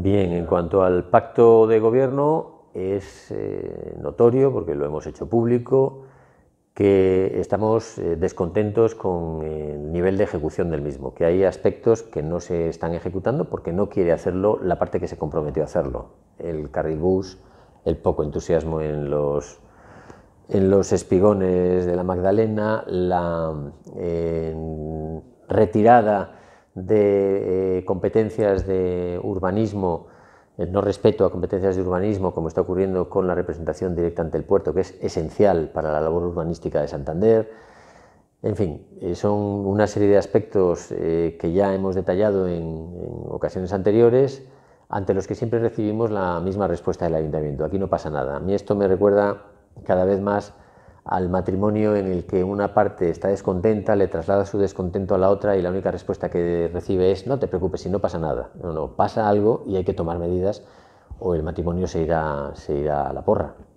Bien, en cuanto al pacto de gobierno, es eh, notorio, porque lo hemos hecho público, que estamos eh, descontentos con el nivel de ejecución del mismo, que hay aspectos que no se están ejecutando porque no quiere hacerlo la parte que se comprometió a hacerlo, el carribus, el poco entusiasmo en los, en los espigones de la Magdalena, la eh, retirada de eh, competencias de urbanismo, eh, no respeto a competencias de urbanismo, como está ocurriendo con la representación directa ante el puerto, que es esencial para la labor urbanística de Santander. En fin, eh, son una serie de aspectos que ya hemos detallado en ocasiones anteriores, ante los que siempre recibimos la misma respuesta del ayuntamiento. Aquí no pasa nada. A mí esto me recuerda cada vez más al matrimonio en el que una parte está descontenta, le traslada su descontento a la otra y la única respuesta que recibe es no te preocupes si no pasa nada. No, no, pasa algo y hay que tomar medidas o el matrimonio se irá, se irá a la porra.